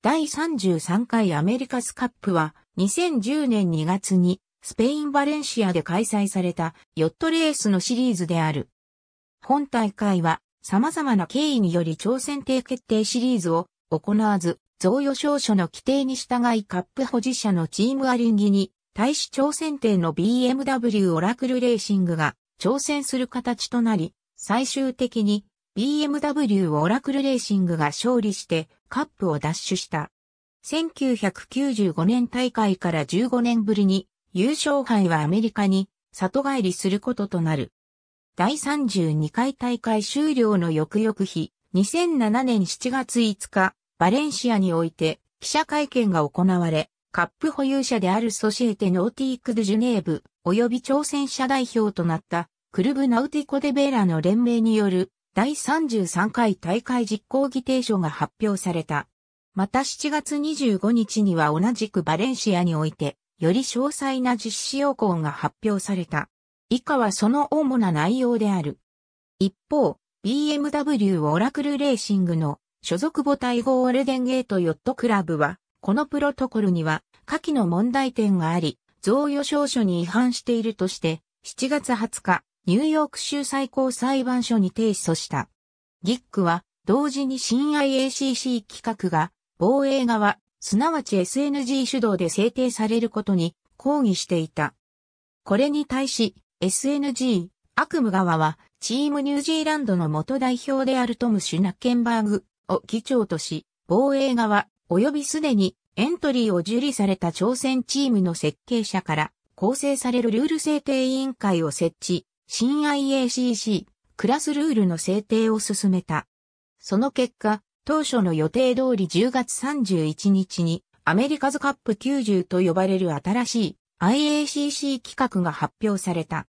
第33回アメリカスカップは2010年2月にスペイン・バレンシアで開催されたヨットレースのシリーズである。本大会は様々な経緯により挑戦定決定シリーズを行わず、贈与証書の規定に従いカップ保持者のチームアリンギに対し挑戦定の BMW オラクルレーシングが挑戦する形となり、最終的に BMW オラクルレーシングが勝利してカップを奪取した。1995年大会から15年ぶりに優勝杯はアメリカに里帰りすることとなる。第32回大会終了の翌々日、2007年7月5日、バレンシアにおいて記者会見が行われ、カップ保有者であるソシエテノーティーク・ドジュネーブ、及び挑戦者代表となった、クルブ・ナウティコ・デ・ベーラの連盟による第33回大会実行議定書が発表された。また7月25日には同じくバレンシアにおいて、より詳細な実施要項が発表された。以下はその主な内容である。一方、BMW オラクルレーシングの所属母体号オルデンゲートヨットクラブは、このプロトコルには下記の問題点があり、贈与証書に違反しているとして、7月20日、ニューヨーク州最高裁判所に提訴した。ギックは、同時に新 IACC 企画が、防衛側、すなわち SNG 主導で制定されることに抗議していた。これに対し、SNG、悪夢側は、チームニュージーランドの元代表であるトム・シュナッケンバーグを議長とし、防衛側、及びすでにエントリーを受理された朝鮮チームの設計者から構成されるルール制定委員会を設置、新 IACC クラスルールの制定を進めた。その結果、当初の予定通り10月31日にアメリカズカップ90と呼ばれる新しい IACC 規格が発表された。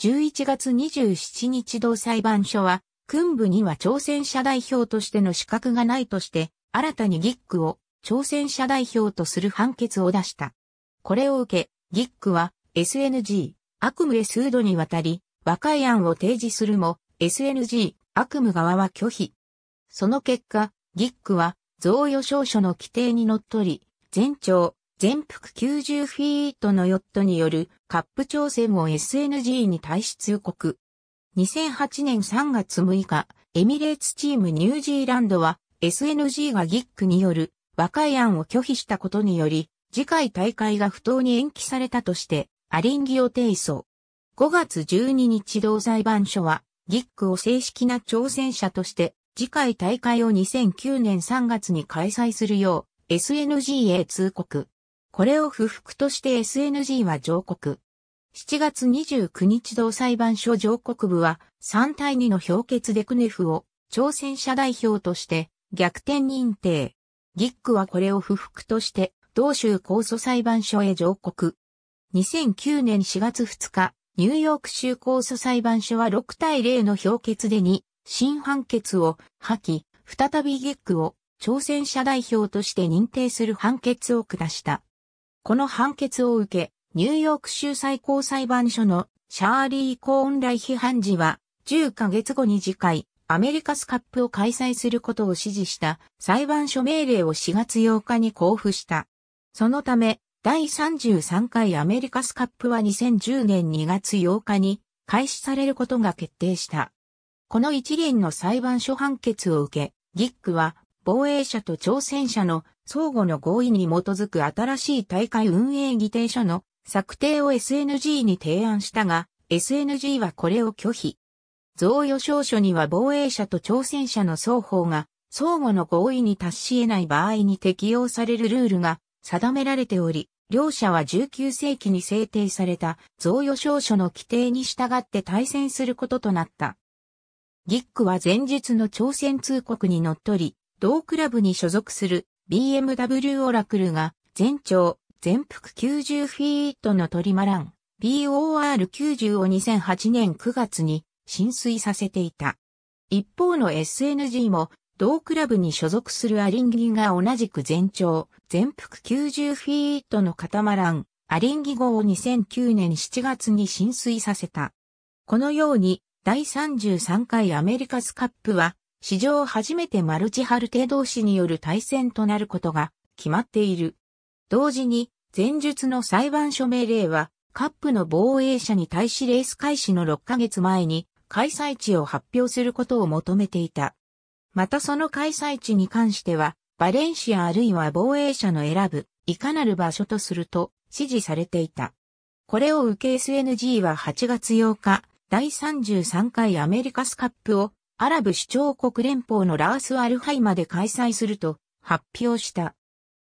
11月27日同裁判所は、訓部には挑戦者代表としての資格がないとして、新たにギックを挑戦者代表とする判決を出した。これを受け、ギックは SNG、悪夢へ数度にわたり、和解案を提示するも、SNG、悪夢側は拒否。その結果、ギックは、贈与証書の規定に則り、全長、全幅90フィートのヨットによるカップ挑戦を SNG に対し通告。2008年3月6日、エミレーツチームニュージーランドは SNG がギックによる和解案を拒否したことにより、次回大会が不当に延期されたとして、アリンギを提訴。5月12日同裁判所は、ギックを正式な挑戦者として、次回大会を2009年3月に開催するよう、SNG へ通告。これを不服として SNG は上告。7月29日同裁判所上告部は、3対2の評決でクネフを、挑戦者代表として、逆転認定。ギックはこれを不服として、同州控訴裁判所へ上告。2009年4月2日、ニューヨーク州控訴裁判所は6対0の評決で2、新判決を破棄、再びゲックを挑戦者代表として認定する判決を下した。この判決を受け、ニューヨーク州最高裁判所のシャーリー・コーンライ批判時は、10ヶ月後に次回、アメリカスカップを開催することを指示した裁判所命令を4月8日に交付した。そのため、第33回アメリカスカップは2010年2月8日に開始されることが決定した。この一連の裁判所判決を受け、ギックは防衛者と挑戦者の相互の合意に基づく新しい大会運営議定書の策定を SNG に提案したが、SNG はこれを拒否。贈与証書には防衛者と挑戦者の双方が相互の合意に達し得ない場合に適用されるルールが定められており、両者は19世紀に制定された贈与証書の規定に従って対戦することとなった。ギックは前日の朝鮮通告にのっとり、同クラブに所属する BMW オラクルが全長全幅90フィートのトリマラン BOR90 を2008年9月に浸水させていた。一方の SNG も同クラブに所属するアリンギが同じく全長、全幅90フィートのカタマラン、アリンギ号を2009年7月に浸水させた。このように、第33回アメリカスカップは、史上初めてマルチハルテ同士による対戦となることが決まっている。同時に、前述の裁判所命令は、カップの防衛者に対しレース開始の6ヶ月前に開催地を発表することを求めていた。またその開催地に関しては、バレンシアあるいは防衛者の選ぶ、いかなる場所とすると指示されていた。これを受け SNG は8月8日、第33回アメリカスカップをアラブ首長国連邦のラース・アルハイまで開催すると発表した。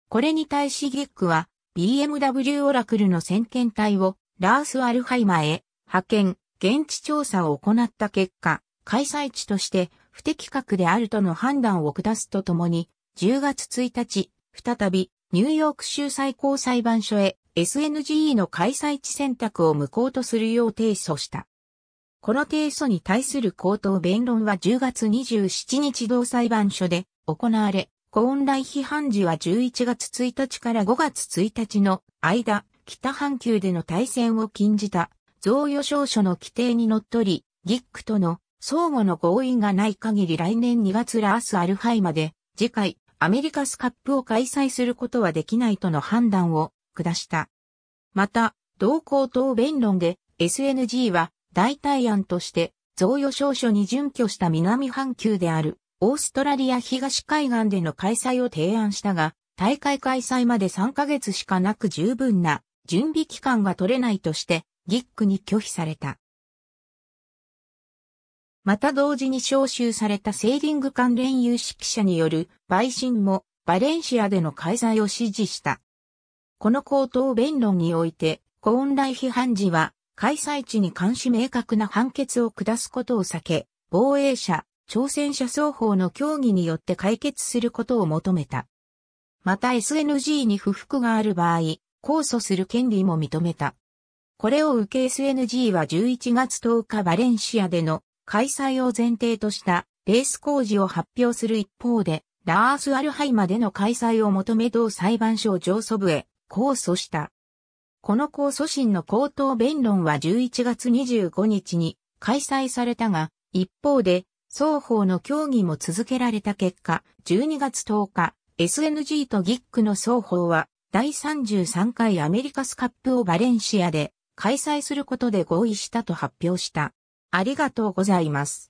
これに対しギックは BMW オラクルの先遣隊をラース・アルハイマへ派遣、現地調査を行った結果、開催地として不適格であるとの判断を下すとともに、10月1日、再び、ニューヨーク州最高裁判所へ SNGE の開催地選択を無効とするよう提訴した。この提訴に対する口頭弁論は10月27日同裁判所で行われ、コーン来批判時は11月1日から5月1日の間、北半球での対戦を禁じた贈与証書の規定に則り、ギックとの相互の合意がない限り来年2月ラースアルハイまで、次回、アメリカスカップを開催することはできないとの判断を下した。また、同行等弁論で SNG は代替案として贈与証書に準拠した南半球であるオーストラリア東海岸での開催を提案したが、大会開催まで3ヶ月しかなく十分な準備期間が取れないとして、ギックに拒否された。また同時に招集されたセーリング関連有識者による陪審もバレンシアでの開催を支持した。この口頭弁論において、コーンライ批判時は開催地に関し明確な判決を下すことを避け、防衛者、挑戦者双方の協議によって解決することを求めた。また SNG に不服がある場合、控訴する権利も認めた。これを受け SNG は11月10日バレンシアでの開催を前提としたレース工事を発表する一方で、ラース・アルハイマでの開催を求め同裁判所上訴部へ控訴した。この控訴審の口頭弁論は11月25日に開催されたが、一方で双方の協議も続けられた結果、12月10日、SNG とギックの双方は第33回アメリカスカップをバレンシアで開催することで合意したと発表した。ありがとうございます。